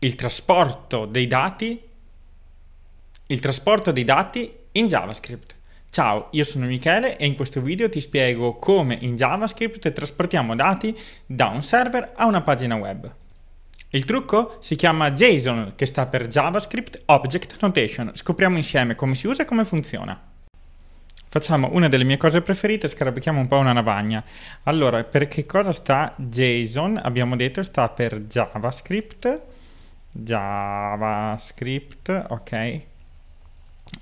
il trasporto dei dati, il trasporto dei dati in JavaScript. Ciao, io sono Michele e in questo video ti spiego come in JavaScript trasportiamo dati da un server a una pagina web. Il trucco si chiama JSON, che sta per JavaScript Object Notation. Scopriamo insieme come si usa e come funziona. Facciamo una delle mie cose preferite, scarabichiamo un po' una navagna. Allora, per che cosa sta JSON? Abbiamo detto sta per JavaScript javascript, ok,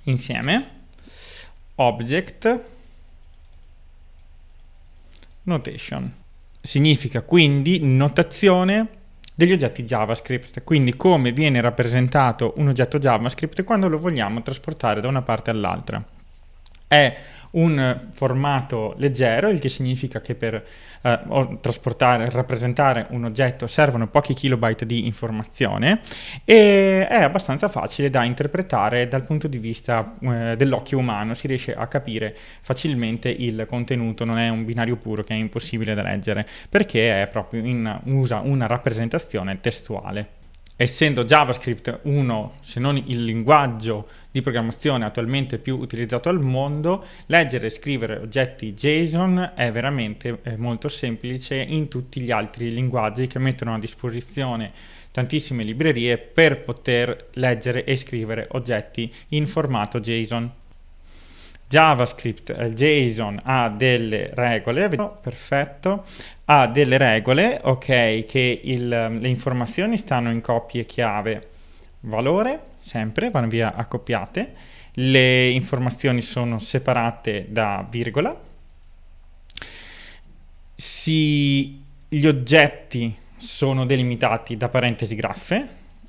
insieme, object, notation. Significa quindi notazione degli oggetti JavaScript, quindi come viene rappresentato un oggetto JavaScript quando lo vogliamo trasportare da una parte all'altra. È un formato leggero, il che significa che per eh, trasportare, rappresentare un oggetto servono pochi kilobyte di informazione e è abbastanza facile da interpretare dal punto di vista eh, dell'occhio umano, si riesce a capire facilmente il contenuto, non è un binario puro che è impossibile da leggere perché è proprio in, usa una rappresentazione testuale essendo JavaScript uno, se non il linguaggio di programmazione attualmente più utilizzato al mondo, leggere e scrivere oggetti JSON è veramente è eh, molto semplice in tutti gli altri linguaggi che mettono a disposizione tantissime librerie per poter leggere e scrivere oggetti in formato JSON. JavaScript, il eh, JSON ha delle regole, oh, perfetto, ha delle regole, ok, che il, ehm, le informazioni stanno in coppie chiave valore, sempre, vanno via accoppiate, le informazioni sono separate da virgola, si, gli oggetti sono delimitati da parentesi graffe,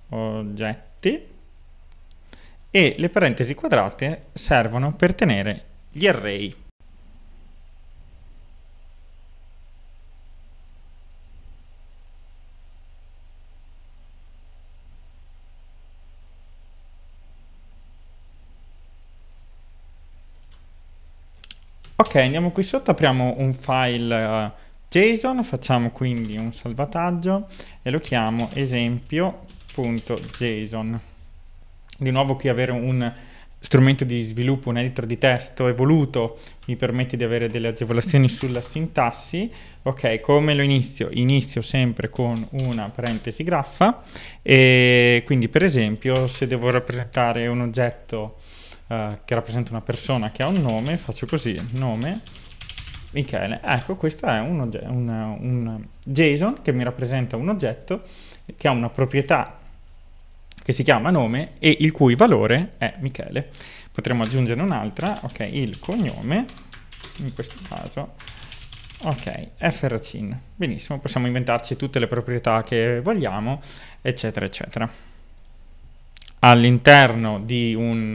oggetti, e le parentesi quadrate servono per tenere gli array. Ok, andiamo qui sotto, apriamo un file eh, JSON, facciamo quindi un salvataggio e lo chiamo esempio.json di nuovo qui avere un strumento di sviluppo, un editor di testo evoluto, mi permette di avere delle agevolazioni sulla sintassi. Ok, come lo inizio? Inizio sempre con una parentesi graffa e quindi per esempio se devo rappresentare un oggetto uh, che rappresenta una persona che ha un nome, faccio così, nome Michele. Ecco, questo è un, un, un JSON che mi rappresenta un oggetto che ha una proprietà che si chiama nome e il cui valore è Michele. Potremmo aggiungere un'altra, ok, il cognome, in questo caso, ok, frcin. Benissimo, possiamo inventarci tutte le proprietà che vogliamo, eccetera, eccetera. All'interno di un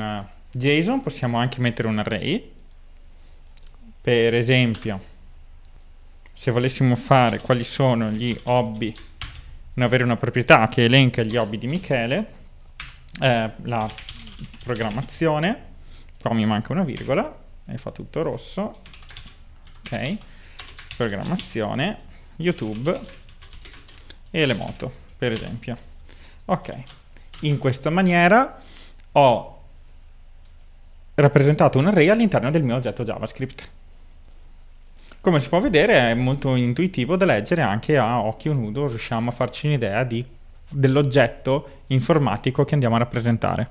eh, JSON possiamo anche mettere un array, per esempio, se volessimo fare quali sono gli hobby, non avere una proprietà che elenca gli hobby di Michele, eh, la programmazione, qua mi manca una virgola, e fa tutto rosso, ok, programmazione, YouTube e le moto, per esempio. Ok, in questa maniera ho rappresentato un array all'interno del mio oggetto JavaScript. Come si può vedere è molto intuitivo da leggere anche a occhio nudo, riusciamo a farci un'idea di dell'oggetto informatico che andiamo a rappresentare.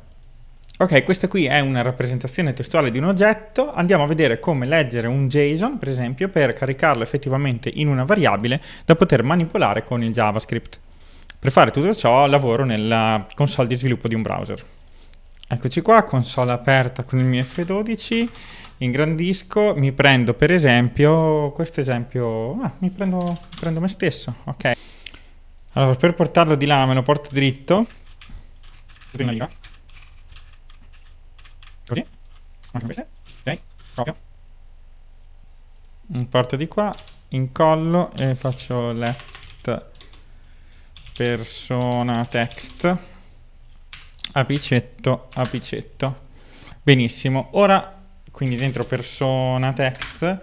Ok, questa qui è una rappresentazione testuale di un oggetto, andiamo a vedere come leggere un JSON, per esempio, per caricarlo effettivamente in una variabile da poter manipolare con il JavaScript. Per fare tutto ciò lavoro nella console di sviluppo di un browser. Eccoci qua, console aperta con il mio F12, ingrandisco, mi prendo per esempio, questo esempio, ah, mi prendo, prendo me stesso, ok. Allora, per portarlo di là me lo porto dritto. Prima riga. Così. Anche Ok, proprio. Mi porto di qua, incollo e faccio let persona text apicetto apicetto benissimo ora quindi dentro persona text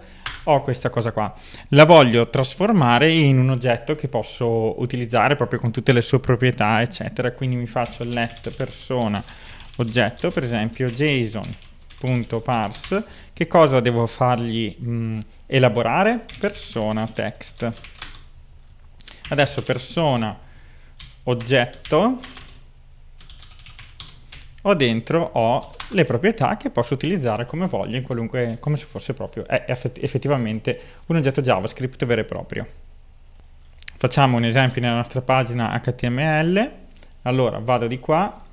ho questa cosa qua, la voglio trasformare in un oggetto che posso utilizzare proprio con tutte le sue proprietà, eccetera. Quindi mi faccio let persona oggetto, per esempio json.parse, che cosa devo fargli mh, elaborare? Persona text. Adesso persona oggetto ho dentro ho le proprietà che posso utilizzare come voglio, come se fosse proprio eh, effettivamente un oggetto JavaScript vero e proprio. Facciamo un esempio nella nostra pagina HTML, allora vado di qua,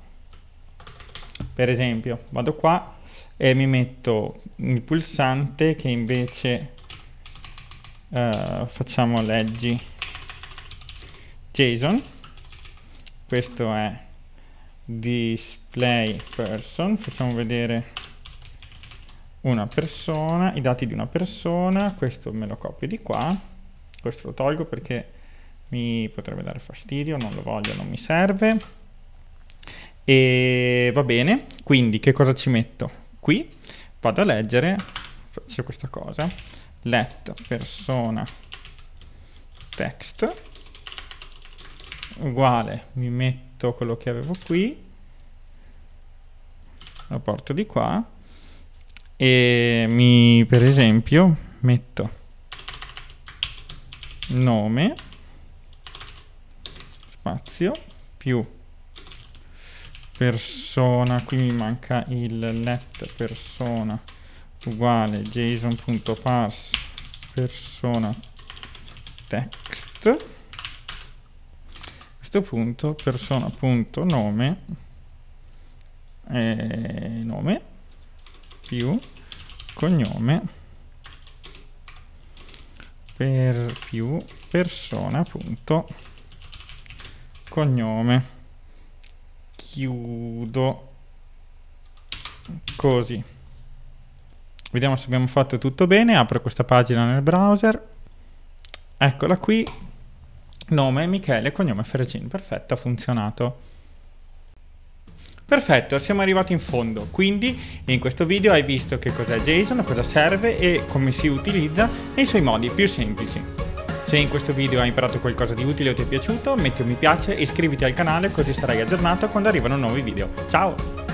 per esempio vado qua e mi metto il pulsante che invece eh, facciamo leggi JSON, questo è display person facciamo vedere una persona i dati di una persona questo me lo copio di qua questo lo tolgo perché mi potrebbe dare fastidio non lo voglio non mi serve e va bene quindi che cosa ci metto qui vado a leggere faccio questa cosa let persona text uguale mi metto quello che avevo qui lo porto di qua e mi per esempio metto nome spazio più persona qui mi manca il let persona uguale json.parse persona text questo punto persona.nome eh, nome più cognome per più persona.cognome chiudo così vediamo se abbiamo fatto tutto bene apro questa pagina nel browser eccola qui Nome Michele, cognome Fergin. Perfetto, ha funzionato. Perfetto, siamo arrivati in fondo, quindi in questo video hai visto che cos'è JSON, cosa serve e come si utilizza nei suoi modi più semplici. Se in questo video hai imparato qualcosa di utile o ti è piaciuto, metti un mi piace, iscriviti al canale così sarai aggiornato quando arrivano nuovi video. Ciao!